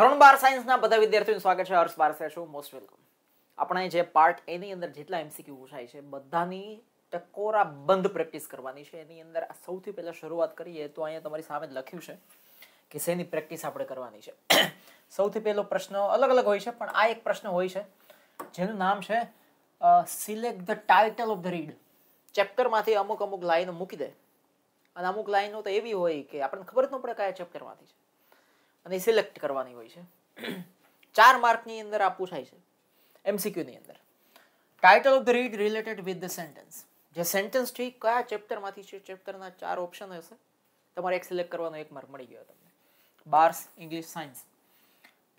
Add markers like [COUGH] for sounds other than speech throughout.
ત્રણ બાર સાયન્સના બધા વિદ્યાર્થીઓનું સ્વાગત છે હર્ષ બાર સેશો મોસ્ટ વેલકમ આપણે જે પાર્ટ એની અંદર જેટલા એમસીક્યુ પૂછાય છે બધાની ટકોરા બંધ પ્રેક્ટિસ કરવાની છે એની અંદર સૌથી પહેલાં શરૂઆત કરીએ તો અહીંયા તમારી સામે લખ્યું છે કે શેની પ્રેક્ટિસ આપણે કરવાની છે [COUGHS] સૌથી પહેલો પ્રશ્ન અલગ અલગ હોય છે પણ આ એક પ્રશ્ન હોય છે જેનું નામ છે select the title of the read ચેપ્ટરમાંથી અમુક અમુક લાઈનો મૂકી દે અને અમુક લાઈનો તો એવી હોય કે આપણને ખબર જ ન પડે કયા ચેપ્ટરમાંથી છે અને સિલેક્ટ કરવાની હોય છે [CLEARS THROAT] ચાર માર્કની અંદર આ પૂછાય છે એમસીક્યુની અંદર title of the read related with the sentence જે સેન્ટેન્સ છે કયા ચેપ્ટરમાંથી છે ચેપ્ટરના ચાર ઓપ્શન હશે તમારે એક સિલેક્ટ કરવાનો એક માર્ક મળી ગયો તમને બાર્સ ઇંગ્લિશ સાયન્સ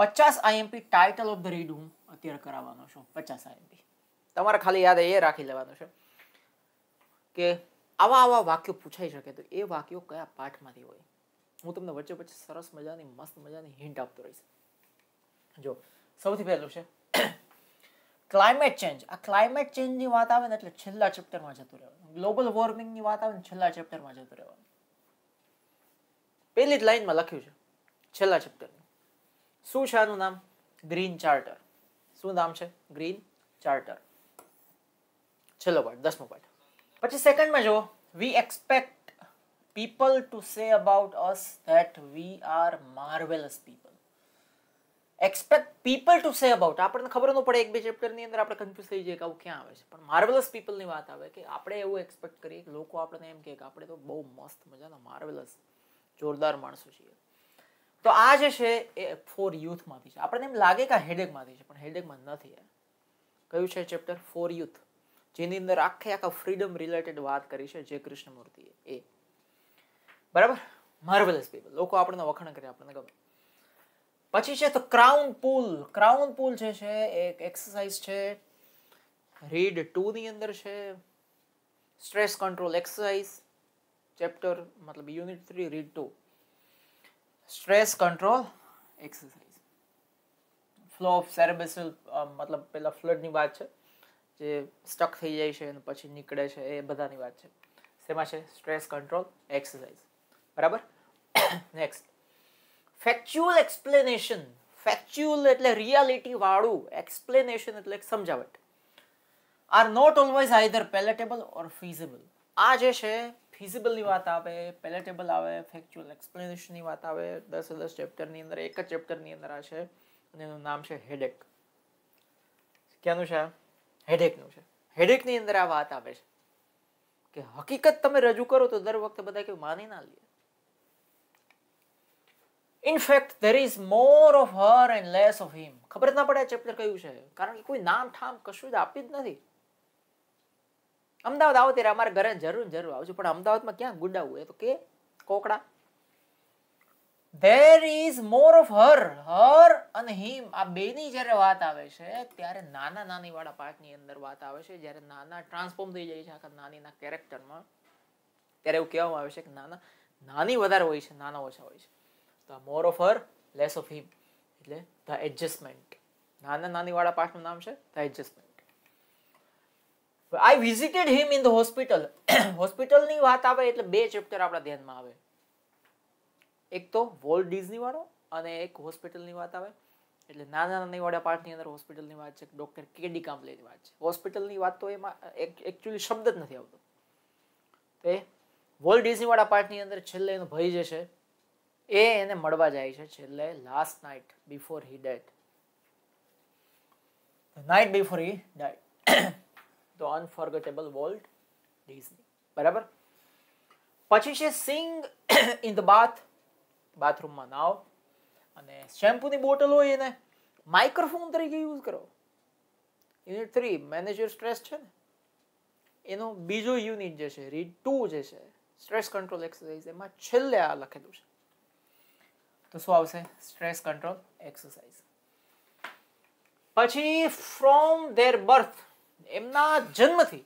પચાસ IMP title of the read હું અત્યારે કરાવવાનો છું પચાસ આઈએમપી તમારે ખાલી યાદ એ રાખી લેવાનું છે કે આવા આવા વાક્યો પૂછાઈ શકે તો એ વાક્યો કયા પાઠમાંથી હોય હું તમને વચ્ચે વચ્ચે સરસ મજાની મસ્ત મજાની હિન્ટ આપતો રહીશ જો સૌથી પહેલું છે ક્લાઇમેટ ચેન્જ આ ક્લાઇમેટ ચેન્જની વાત આવે ને એટલે છેલ્લા ચેપ્ટરમાં જતું રહેવાનું ગ્લોબલ વોર્મિંગની વાત આવે ને છેલ્લા ચેપ્ટરમાં જતું રહેવાનું પહેલી જ લાઈનમાં લખ્યું છે છેલ્લા ચેપ્ટરની શું છે આનું નામ ગ્રીન ચાર્ટર શું નામ છે ગ્રીન ચાર્ટર છેલ્લો પાર્ટ દસમો પાર્ટ પછી સેકન્ડમાં જુઓ we expect people to say about us that we are marvellous people expect people to say about આપણને ખબર ન પડે એક બે ચેપ્ટરની અંદર આપણે કન્ફ્યુઝ થઈ જઈએ કે આવું ક્યાં આવે છે પણ માર્વેલસ પીપલની વાત આવે કે આપણે એવું એક્સપેક્ટ કરીએ કે લોકો આપણને એમ કહે કે આપણે તો બહુ મસ્ત મજાના માર્વેલસ જોરદાર માણસો છીએ તો આ જે છે એ ફોર યુથમાંથી છે આપણને એમ લાગે કે આ હેડેકમાંથી છે પણ હેડેકમાં નથી કયું છે ચેપ્ટર ફોર યુથ જેની અંદર આખે આખા ફ્રીડમ રિલેટેડ વાત કરી છે જે કૃષ્ણમૂર્તિએ એ બરાબર માર્વેલસ પીપલ લોકો આપણને વખાણ કરે આપણને ગમે પછી છે તો ક્રાઉન પુલ ક્રાઉન પુલ જે છે એક એક્સરસાઇઝ છે રીડ ટુની અંદર છે સ્ટ્રેસ કંટ્રોલ એક્સરસાઇઝ ચેપ્ટર મતલબ unit three read two stress control exercise flow of સેરેબેસલ મતલબ પેલા ફ્લડની વાત છે જે સ્ટક થઈ જાય છે અને પછી નીકળે છે એ બધાની વાત છે શેમાં છે સ્ટ્રેસ કંટ્રોલ એક્સરસાઇઝ બરાબર નેક્સ્ટ ફેક્ચ્યુઅલ એક્સપ્લેનેશન ફેક્ચ્યુઅલ એટલે રિયાલિટી વાળું એક્સપ્લેનેશન એટલે સમજાવટ are not always either palatable or feasible આ જે છે ફિઝિબલની વાત આવે પેલેટેબલ આવે ફેક્ચ્યુઅલ એક્સપ્લેનેશનની વાત આવે દસ દસ ચેપ્ટરની અંદર એક જ ચેપ્ટરની અંદર આ છે અને એનું નામ છે હેડેક ક્યાંનું છે હેડેકનું છે હેડેકની અંદર આ વાત આવે છે કે હકીકત તમે રજૂ કરો તો દર વખતે બધા કે માની ના લે in fact there is more of her and less of him ખબર જ ના પડે ચેપ્ટર કયું છે કારણ કે કોઈ નામ ઠામ કશું જ આપી જ નથી અમદાવાદ આવો ત્યારે અમારે ઘરે જરૂર જરૂર આવજો પણ અમદાવાદમાં ક્યાં ગુડાવું એ તો કે કોકડા there is more of her her અને હિમ આ બેની જ્યારે વાત આવે છે ત્યારે નાના નાની વાળા પાર્ટની અંદર વાત આવે છે જ્યારે નાના ટ્રાન્સફોર્મ થઈ જાય છે આખા નાનીના કેરેક્ટરમાં ત્યારે એવું કહેવામાં આવે છે કે નાના નાની વધારે હોય છે નાના ઓછા હોય છે more of her less of him એટલે ધ એડજસ્ટમેન્ટ નાના વાળા પાઠનું નામ છે the adjustment I visited him in the hospital હોસ્પિટલની વાત આવે એટલે બે ચેપ્ટર આપણા ધ્યાનમાં આવે એક તો વોલ્ડ ડિઝની વાળો અને એક હોસ્પિટલની વાત આવે એટલે નાના નાની વાળા પાઠની અંદર હોસ્પિટલની વાત છે ડૉક્ટર કેડી કામલેની વાત છે હોસ્પિટલની વાત તો એમાં એકચ્યુઅલી શબ્દ જ નથી આવતો તે વોલ્ડ ડિઝની વાળા પાઠની અંદર છેલ્લે એનો ભય જે છે એ એને મળવા જાય છે છેલ્લે last night before he dead night before he died the unforgettable Walt Disney બરાબર પછી છે સિંગ ઇન ધ બાથ બાથરૂમમાં નાવ અને શેમ્પૂની બોટલ હોય એને માઇક્રોફોન તરીકે યુઝ કરો યુનિટ થ્રી મેનેજર સ્ટ્રેસ છે ને એનો બીજો યુનિટ જે છે રીડ ટુ જે છે સ્ટ્રેસ કંટ્રોલ એક્સરસાઇઝ એમાં છેલ્લે આ લખેલું છે તો શું આવશે સ્ટ્રેસ કંટ્રોલ એક્સરસાઇઝ પછી ફ્રોમ ધેર બર્થ એમના જન્મથી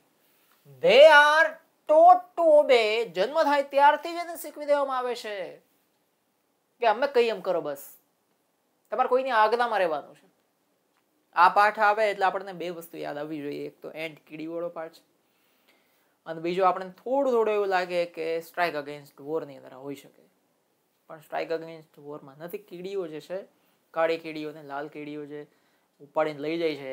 they are taught to obey જન્મ થાય ત્યારથી જ એને શીખવી દેવામાં આવે છે કે અમે કઈ એમ કરો બસ તમારે કોઈની આજ્ઞામાં રહેવાનું છે આ પાઠ આવે એટલે આપણને બે વસ્તુ યાદ આવવી જોઈએ એક તો એન્ડ કીડીવાળો પાઠ છે અને બીજો આપણને થોડું થોડું એવું લાગે કે સ્ટ્રાઇક અગેન્સ્ટ વોરની અંદર હોઈ શકે પણ સ્ટ્રાઇક અગેન્સ્ટ વોરમાં નથી કીડીઓ જે છે કાળી કીડીઓ અને લાલ કીડીઓ જે ઉપાડીને લઈ જાય છે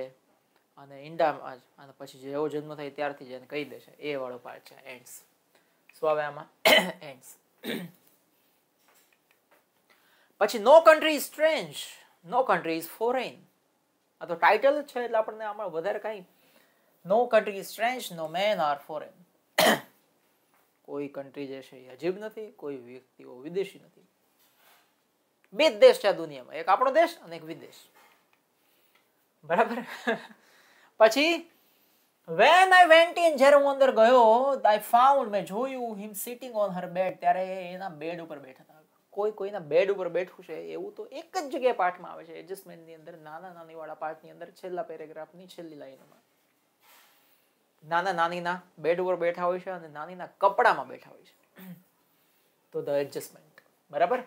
અને ઈંડામાં જ અને પછી જેવો જન્મ થાય ત્યારથી જ એને કહી દે છે એ વાળો પાર્ટ છે એન્ડ્સ સો હવે આમાં એન્ડ્સ [COUGHS] પછી no country is strange no country is foreign આ તો ટાઇટલ છે એટલે આપણને આમાં વધારે કંઈ no country is strange no man are foreign કોઈ કન્ટ્રી જે છે એ અજીબ નથી કોઈ વ્યક્તિઓ વિદેશી નથી બે જ દેશ છે આ દુનિયામાં એક આપણો દેશ અને એક વિદેશ બરાબર પછી વેન આઈ વેન્ટ ઇન જ્યારે હું અંદર ગયો આઈ ફાઉન્ડ મેં જોયું him sitting on her bed ત્યારે એના બેડ ઉપર બેઠા હતા કોઈ કોઈના બેડ ઉપર બેઠું છે એવું તો એક જ જગ્યાએ પાઠમાં આવે છે એડજસ્ટમેન્ટની અંદર નાના નાની વાળા પાઠની અંદર છેલ્લા પેરેગ્રાફની છેલ્લી લાઈનમાં નાના નાનીના બેડ ઉપર બેઠા હોય છે અને નાનીના કપડામાં બેઠા હોય છે તો ધ એડજસ્ટમેન્ટ બરાબર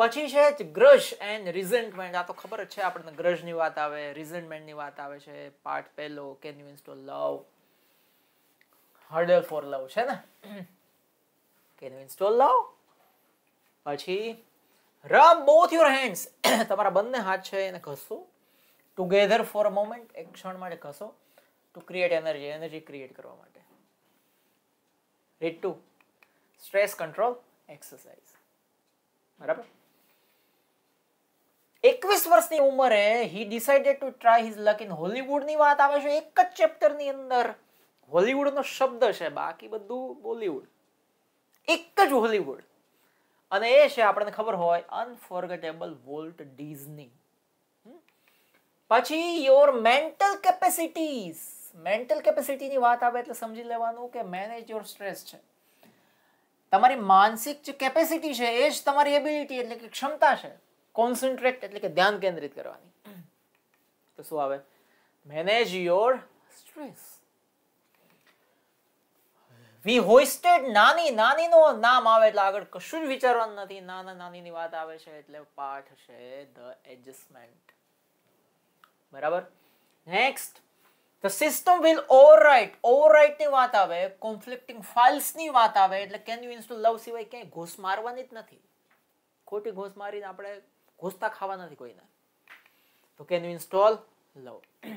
પછી છે ગ્રશ એન્ડ રિઝેન્ટમેન્ટ આ તો ખબર જ છે આપણને ગ્રશની વાત આવે રિઝેન્ટમેન્ટની વાત આવે છે પાર્ટ પહેલો can you install love hurdle for love છે ને કેન યુ ઇન્સ્ટોલ લવ પછી રબ બોથ યોર હેન્ડ્સ તમારા બંને હાથ છે એને ઘસો ટુગેધર ફોર અ મોમેન્ટ એક ક્ષણ માટે ઘસો to create energy energy create કરવા માટે read two stress control exercise બરાબર એકવીસ વર્ષની ઉંમરે he decided to try his luck in હોલીવુડની વાત આવે છે એક જ ચેપ્ટરની અંદર હોલીવુડનો શબ્દ છે બાકી બધું બોલીવુડ એક જ હોલીવુડ અને એ છે આપણને ખબર હોય અનફોર્ગેટેબલ વોલ્ટ ડિઝની પછી યોર મેન્ટલ કેપેસિટીઝ મેન્ટલ કેપેસિટીની વાત આવે એટલે સમજી લેવાનું કે મેનેજ યોર સ્ટ્રેસ છે તમારી માનસિક જે કેપેસિટી છે એ જ તમારી એબિલિટી એટલે કે ક્ષમતા છે કોન્સન્ટ્રેટ એટલે કે ધ્યાન કેન્દ્રિત કરવાની તો શું આવે manage your stress we hoisted નાની નાનીનો નામ આવે એટલે આગળ કશું જ વિચારવાનું નથી નાના નાનીની વાત આવે છે એટલે પાઠ છે ધ એડજસ્ટમેન્ટ બરાબર next the system will overwrite ની વાત આવે કોન્ફ્લિક્ટિંગ ફાઇલ્સની વાત આવે એટલે કેન યુ ઇન્સ્ટોલ લવ સિવાય ક્યાંય ઘોસ મારવાની જ નથી ખોટી ઘોસ મારીને આપણે ઘોસતા ખાવા નથી કોઈને તો can you install love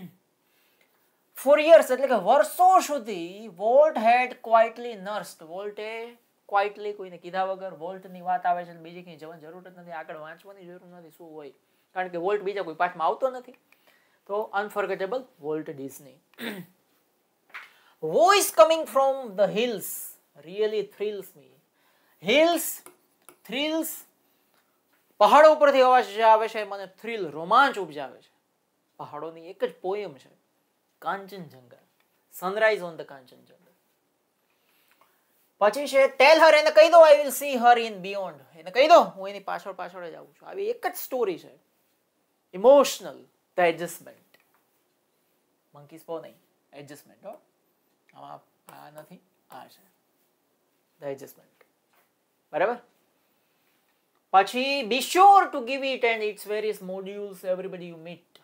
for years એટલે કે વર્ષો સુધી વોલ્ટ હેડ ક્વાઇટલી નર્સ્ડ વોલ્ટે ક્વાઇટલી કોઈને કીધા વગર વોલ્ટની વાત આવે છે બીજી કંઈ જવાની જરૂર જ નથી આગળ વાંચવાની જરૂર નથી શું હોય કારણ કે વોલ્ટ બીજા કોઈ પાઠમાં આવતો નથી તો unforgettable Walt Disney voice coming from the hills really thrills me hills thrills પહાડો ઉપરથી અવાજ જે આવે છે મને થ્રિલ રોમાંચ ઉપજાવે છે પહાડોની એક જ પોયમ છે Kanchenjunga sunrise on the Kanchenjunga પછી છે ટેલ હર એને કહી દો I will see her in beyond એને કહી દો હું એની પાછળ પાછળ જ આવું છું આવી એક જ સ્ટોરી છે ઇમોશનલ the એડજસ્ટમેન્ટ મંકી સ્પો નહીં એડજસ્ટમેન્ટ હો આમાં આ નથી આ છે ધ એડજસ્ટમેન્ટ બરાબર પછી be sure to give it and its various modules everybody you meet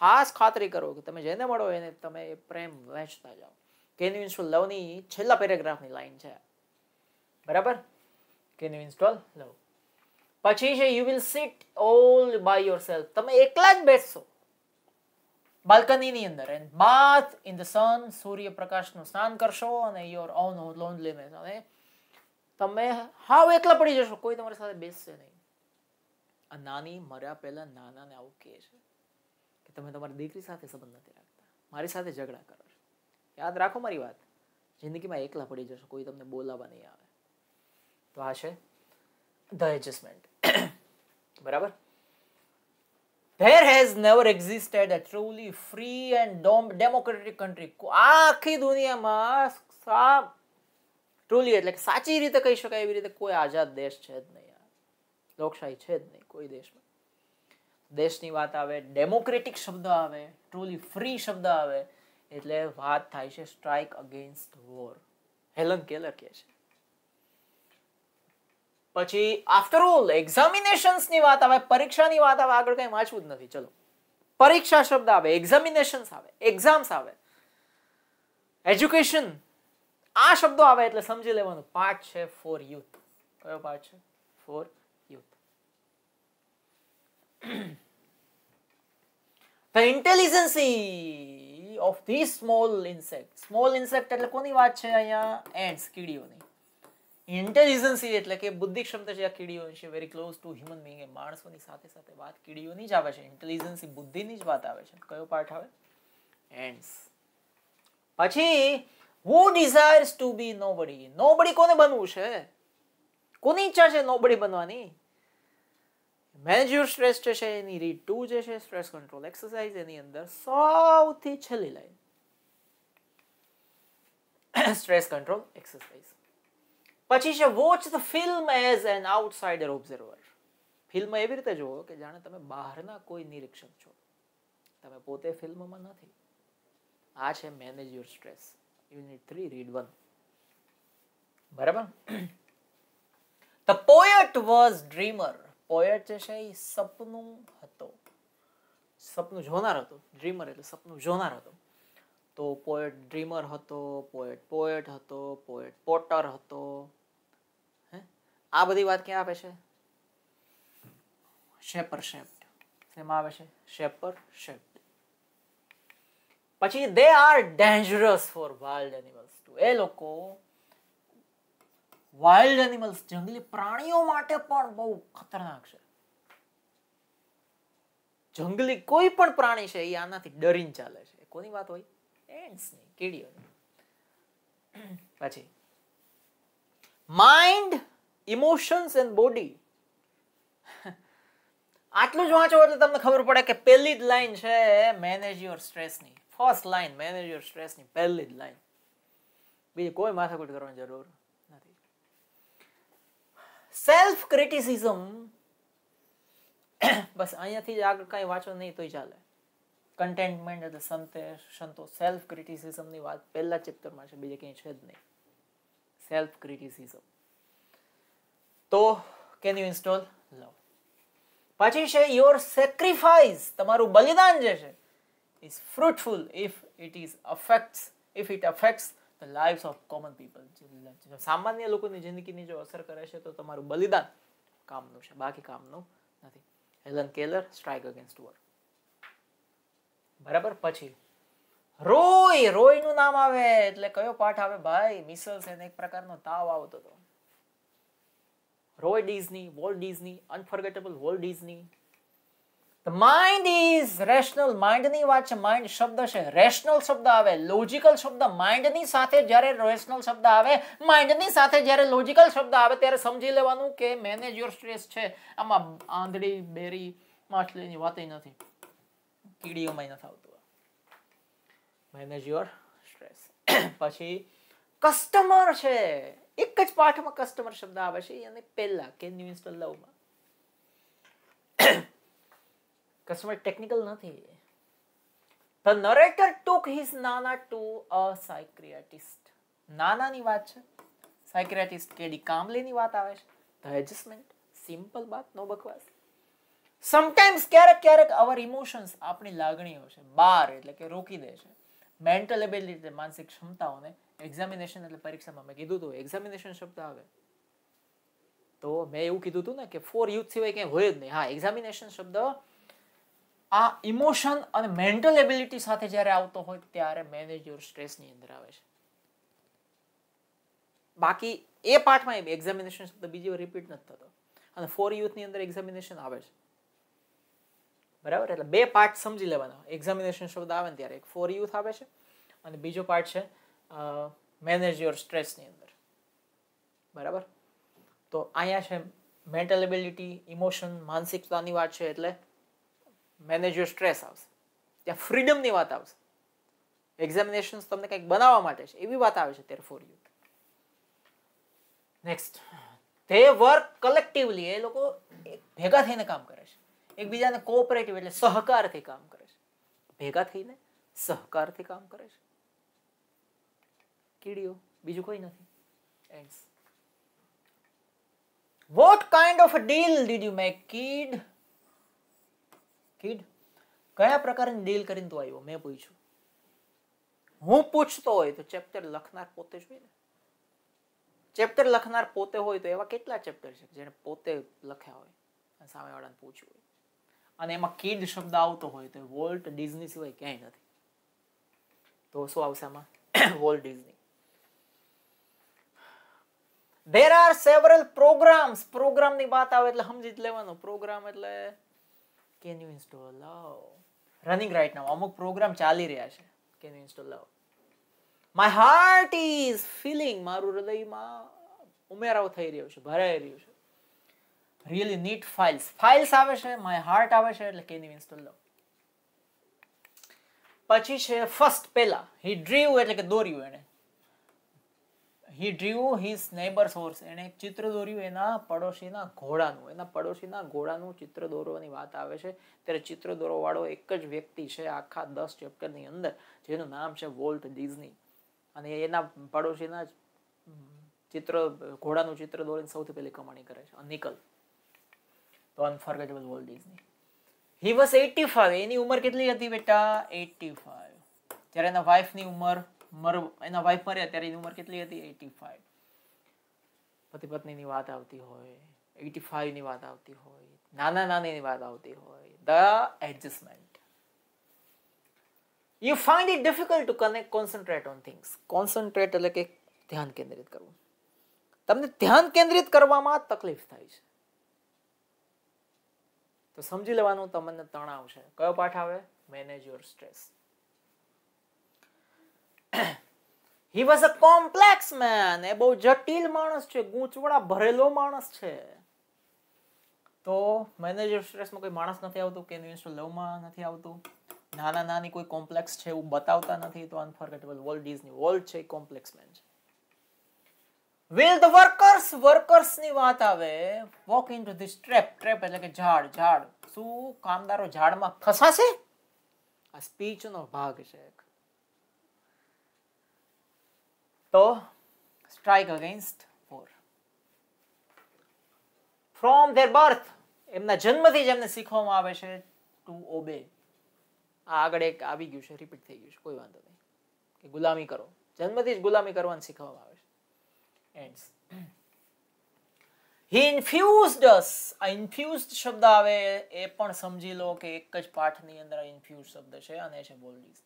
ખાસ ખાતરી કરો કે તમે જેને મળો એને તમે પ્રેમ વહેંચતા જાઓ કેન યુ ઇન્સ્ટોલ લવની છેલ્લા પેરેગ્રાફની લાઇન છે બરાબર કેન યુ ઇન્સ્ટોલ લવ પછી છે you will sit all by yourself તમે એકલા જ બેસશો બાલ્કનીની અંદર and bath in the sun સૂર્યપ્રકાશનું સ્નાન કરશો અને યોર ઓન લોન અને તમે હાવ એકલા પડી જશો કોઈ તમારી સાથે બેસશે નહીં આ નાની મર્યા પહેલા નાનાને આવું કહે છે કે તમે તમારી દીકરી સાથે સંબંધ નથી રાખતા મારી સાથે ઝઘડા કરો યાદ રાખો મારી વાત જિંદગીમાં એકલા પડી જશો કોઈ તમને બોલાવવા નહીં આવે તો આ છે ધ એડજસ્ટમેન્ટ [COUGHS] બરાબર there there has never existed a truly free democratic country country આખી દુનિયામાં ટ્રુલી એટલે કે સાચી રીતે કહી શકાય એવી રીતે કોઈ આઝાદ દેશ છે જ નહીં લોકશાહી છે જ નહીં કોઈ દેશમાં દેશની વાત આવે ડેમોક્રેટિક શબ્દ આવે ટ્રુલી ફ્રી શબ્દ આવે એટલે વાત થાય છે strike against war Helen Keller કહે છે પછી આફ્ટર ઓલ એક્ઝામિનેશન્સની વાત આવે પરીક્ષાની વાત આવે આગળ કંઈ વાંચવું જ નથી ચલો પરીક્ષા શબ્દ આવે એક્ઝામિનેશન્સ આવે એક્ઝામ્સ આવે એજ્યુકેશન આ શબ્દો આવે એટલે સમજી લેવાનું પાર્ટ છે ફોર યુથ કયો પાર્ટ છે for youth the intelligency of the small insect small insect એટલે કોની વાત છે અહીંયા એન્ડ કીડીઓની ઇન્ટેલિજન્સી એટલે કે બુદ્ધિ ક્ષમતા જે આ કીડીઓ છે very close to human being માણસોની સાથે સાથે વાત કીડીઓની જ આવે છે ઇન્ટેલિજન્સી બુદ્ધિની જ વાત આવે છે કયો પાઠ આવે એન્ડ્સ પછી who desires to be nobody nobody કોને બનવું છે કોની ઈચ્છા છે નોબડી બનવાની મેનેજર સ્ટ્રેસ છે એની રીડ ટુ જે છે સ્ટ્રેસ કંટ્રોલ એક્સરસાઇઝ એની અંદર સૌથી છેલ્લી લાઈન સ્ટ્રેસ કંટ્રોલ એક્સરસાઇઝ પછી છે watch the film as an outsider observer film એવી રીતે જુઓ કે જાણે તમે બહારના કોઈ નિરીક્ષક છો તમે પોતે ફિલ્મમાં નથી આ છે manage your stress unit three read one બરાબર the poet was dreamer poet જે છે એ સપનું હતો સપનું જોનાર હતો ડ્રીમર એટલે સપનું જોનાર હતો તો પોયટ ડ્રીમર હતો પોએટ પોયટ હતો પોયટ પોટર હતો આ બધી વાત ક્યાં આવે છે શેપર શેપ્ટ શેમાં આવે છે શેપર શેપ્ટ પછી they are dangerous for wild animals to એ લોકો વાઇલ્ડ એનિમલ્સ જંગલી પ્રાણીઓ માટે પણ બહુ ખતરનાક છે જંગલી કોઈ પણ પ્રાણી છે એ આનાથી ડરીને ચાલે છે કોની વાત હોય એન્ટ્સની કીડીઓની પછી માઇન્ડ ઇમોશન્સ એન્ડ બોડી આટલું જ વાંચો એટલે તમને ખબર પડે કે પહેલી જ લાઈન છે મેનેજ યોર સ્ટ્રેસની ફર્સ્ટ લાઈન મેનેજ યોર સ્ટ્રેસની પહેલી જ લાઈન બીજી કોઈ માથાકૂટ કરવાની જરૂર નથી સેલ્ફ ક્રિટિસિઝમ બસ અહીંયાથી જ આગળ કાંઈ વાંચો નહીં તોય ચાલે કન્ટેન્ટમેન્ટ એટલે સંતે સંતોષ સેલ્ફ ક્રિટિસિઝમની વાત પહેલા ચેપ્ટરમાં છે બીજે કંઈ છે જ નહીં સેલ્ફ ક્રિટિસિઝમ તો કેન યુ ઇન્સ્ટોલ લવ પછી છે યોર સેક્રિફાઈસ તમારું બલિદાન જે છે is fruitful if it is affects if it affects the life of common people સામાન્ય લોકોની જિંદગીની જો અસર કરે છે તો તમારું બલિદાન કામનું છે બાકી કામનું નથી Helen Keller strike against war બરાબર પછી રોય રોયનું નામ આવે એટલે કયો પાઠ આવે ભાઈ મિસલ્સ એને એક પ્રકારનો તાવ આવતો હતો Roy Disney, Walt Disney, unforgettable Walt Disney. The mind is rational. માઇન્ડની વાત છે માઇન્ડ શબ્દ છે રેશનલ શબ્દ આવે લોજિકલ શબ્દ માઇન્ડની સાથે જ્યારે રેશનલ શબ્દ આવે માઇન્ડની સાથે જ્યારે લોજિકલ શબ્દ આવે ત્યારે સમજી લેવાનું કે મેનેજ યોર સ્ટ્રેસ છે આમાં આંધળી બેરી માછલીની વાત નથી કીડીઓમાં નથી આવતું મેનેજ યોર સ્ટ્રેસ પછી કસ્ટમર છે એક જ પાઠમાં કસ્ટમર શબ્દ આવે છે અને પહેલા કેન યુ ઇન્સ્ટોલ લવમાં કસ્ટમર ટેકનિકલ નથી The narrator took his nana to a psychiatrist. નાનાની વાત છે સાયક્રિયાટિસ્ટ કેડી કામલીની વાત આવે છે ધ એડજસ્ટમેન્ટ સિમ્પલ વાત નો બકવાસ સમટાઈમ્સ ક્યારેક ક્યારેક અવર ઇમોશન્સ આપણી લાગણીઓ છે બાર એટલે કે રોકી દે છે મેન્ટલ એબિલિટી માનસિક ક્ષમતાઓને એક્ઝામિનેશન એટલે પરીક્ષામાં મેં કીધું હતું એક્ઝામિનેશન શબ્દ આવે તો મેં એવું કીધું હતું ને કે ફોર યુથ સિવાય ક્યાંય હોય જ નહીં હા એક્ઝામિનેશન શબ્દ આ ઇમોશન અને મેન્ટલ એબિલિટી સાથે જ્યારે આવતો હોય ત્યારે મેનેજ યોર સ્ટ્રેસની અંદર આવે છે બાકી એ પાઠમાં એક્ઝામિનેશન શબ્દ બીજી વાર રિપીટ નથી થતો અને ફોર યુથની અંદર એક્ઝામિનેશન આવે છે બરાબર એટલે બે પાર્ટ સમજી લેવાના એક્ઝામિનેશન શબ્દ આવે ને ત્યારે એક ફોર યુથ આવે છે અને બીજો પાર્ટ છે મેનેજ યોર સ્ટ્રેસની અંદર બરાબર તો અહીંયા છે મેન્ટલ એબિલિટી ઇમોશન માનસિકતાની વાત છે એટલે મેનેજ યોર સ્ટ્રેસ આવશે ત્યાં ફ્રીડમની વાત આવશે એક્ઝામિનેશન્સ તમને કંઈક બનાવવા માટે છે એવી વાત આવે છે તેર for you next they work collectively એ લોકો ભેગા થઈને કામ કરે છે એકબીજાને કોઓપરેટિવ એટલે સહકારથી કામ કરે છે ભેગા થઈને સહકારથી કામ કરે છે કીડીઓ બીજું કોઈ નથી ants what kind of deal did you you make, kid? કયા પ્રકારની ડીલ કરીને તું આવ્યો મેં પૂછ્યું હું પૂછતો હોય તો ચેપ્ટર લખનાર પોતે જ ને ચેપ્ટર લખનાર પોતે હોય તો એવા કેટલા ચેપ્ટર છે જેને પોતે લખ્યા હોય અને સામેવાળાને પૂછ્યું હોય અને એમાં કિડ શબ્દ આવતો હોય તો વોલ્ટ ડિઝની સિવાય ક્યાંય નથી તો શું આવશે આમાં Walt [COUGHS] Disney there are several programs program ની વાત આવે એટલે સમજી જ લેવાનો પ્રોગ્રામ એટલે can you install love running right now અમુક પ્રોગ્રામ ચાલી રહ્યા છે can you install love my heart is filling મારું હૃદયમાં ઉમેરાવ થઈ રહ્યો છે ભરાઈ રહ્યું છે રિયલી નીટ ફાઇલ્સ ફાઇલ્સ આવે છે માય હાર્ટ આવે છે એટલે કેન યુ ઇન્સ્ટોલ લવ પછી છે ફર્સ્ટ પેલા હી ડ્રીવ એટલે કે દોર્યું એને he drive his neighbours horse એણે એક ચિત્ર દોર્યું એના પડોશીના ઘોડાનું એના પડોશીના ઘોડાનું ચિત્ર દોરવાની વાત આવે છે ત્યારે ચિત્ર દોરવાવાળો એક જ વ્યક્તિ છે આખા દસ ચેપ્ટરની અંદર જેનું નામ છે વોલ્ટ ડિઝની અને એના પડોશીના ચિત્ર ઘોડાનું ચિત્ર દોરીને સૌથી પહેલી કમાણી કરે છે નિકલ તો unforgettable Walt Disney he was eighty five એની ઉંમર કેટલી હતી બેટા એટી ફાઈવ જ્યારે એના વાઇફની ઉંમર મર એના વાઈફ મર્યા ત્યારે એની ઉંમર કેટલી હતી એટી ફાઈવ પતિ પત્નીની વાત આવતી હોય એટી ફાઈવની વાત આવતી હોય નાના નાનીની વાત આવતી હોય the adjustment you find it difficult to connect concentrate on things concentrate એટલે કે ધ્યાન કેન્દ્રિત કરવું તમને ધ્યાન કેન્દ્રિત કરવામાં તકલીફ થાય છે તો સમજી લેવાનું તમને તણાવ છે કયો પાઠ આવે manage your stress he was a complex man એ બહુ જટિલ માણસ છે ગૂંચવડા ભરેલો માણસ છે તો મેનેજર સ્ટ્રેસમાં કોઈ માણસ નથી આવતું કે ઇન્સ્ટોલ લવમાં નથી આવતું નાના નાની કોઈ કોમ્પ્લેક્સ છે એવું બતાવતા નથી તો અનફોર્ગેટેબલ વોલ્ડ ડિઝની વોલ્ડ છે કોમ્પ્લેક્સ મેન છે વિલ ધ વર્કર્સ વર્કર્સ ની વાત આવે walk into this trap trap એટલે કે ઝાડ ઝાડ શું કામદારો ઝાડમાં ફસાશે આ સ્પીચ નો ભાગ છે તો strike against for from their birth એમના જન્મથી જ એમને શીખવામાં આવે છે ટુ ઓબે આ આગળ એક આવી ગયું છે રિપીટ થઈ ગયું છે કોઈ વાંધો નહીં કે ગુલામી કરો જન્મથી જ ગુલામી કરવાનું શીખવામાં આવે છે એન્ડ હી ઇન્ફ્યુઝડ અસ આ ઇન્ફ્યુઝડ શબ્દ આવે એ પણ સમજી લો કે એક જ પાઠની અંદર ઇન્ફ્યુઝ શબ્દ છે અને છે બોલડીઝ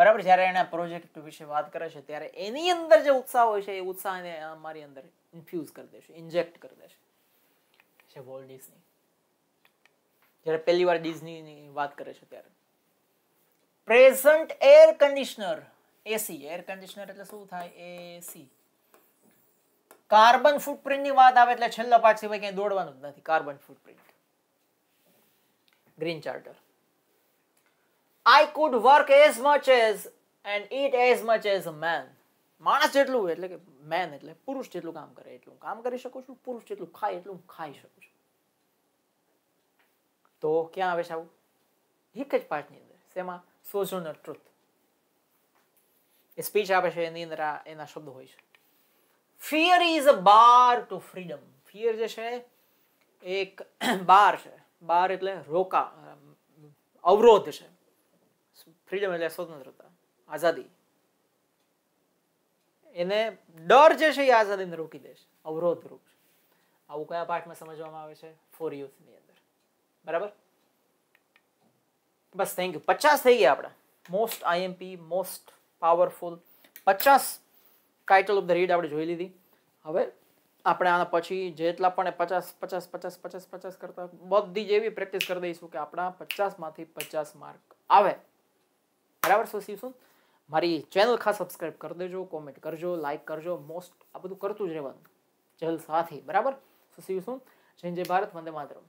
બરાબર જ્યારે એણે પ્રોજેક્ટ વિશે વાત કરે છે ત્યારે એની અંદર જે ઉત્સાહ હોય છે એ ઉત્સાહને મારી અંદર ઇન્ફ્યુઝ કરી દેશે ઇન્જેક્ટ કરી દેશે છે વોલ્ટ ડિઝની જ્યારે પહેલી વાર ડિઝનીની વાત કરે છે ત્યારે present air conditioner AC air conditioner એટલે શું થાય એસી કાર્બન ફૂટપ્રિન્ટની વાત આવે એટલે છેલ્લા પાછી સિવાય ક્યાંય દોડવાનું જ નથી carbon footprint green charter I could work as much as and it as much as a man માણસ જેટલું એટલે કે મેન એટલે પુરુષ જેટલું કામ કરે એટલું કામ કરી શકું છું પુરુષ જેટલું ખાય એટલું ખાઈ શકું છું તો ક્યાં આવે છે આવું એક જ પાઠની અંદર તેમાં સોઝન ટ્રુથ એ સ્પીચ આપે છે એની અંદર એના શબ્દ હોય છે fear is a bar to freedom fear જે છે એક [CLEARS THROAT] બાર છે બાર એટલે રોકા અવરોધ છે ફ્રીડમ એટલે સ્વતંત્રતા આઝાદી એને ડર જે છે એ આઝાદીને રોકી દેશે અવરોધ રૂપ આવું કયા પાઠમાં સમજવામાં આવે છે ફોર યુથની અંદર બરાબર બસ થેન્ક યુ પચાસ થઈ ગયા આપણા મોસ્ટ આઈએમપી મોસ્ટ પાવરફુલ પચાસ ટાઇટલ ઓફ ધ રીડ આપણે જોઈ લીધી હવે આપણે આના પછી જેટલા પણ પચાસ પચાસ પચાસ પચાસ પચાસ કરતા બધી જ એવી પ્રેક્ટિસ કરી દઈશું કે આપણા પચાસમાંથી પચાસ માર્ક આવે બરાબર શું સી સુન મારી ચેનલ ખાસ સબસ્ક્રાઇબ કરી દેજો કોમેન્ટ કરજો લાઇક કરજો મોસ્ટ આ બધું કરતું જ રહેવાનું જલ સાથી બરાબર શું સી શું જય જય ભારત વંદે માતરમ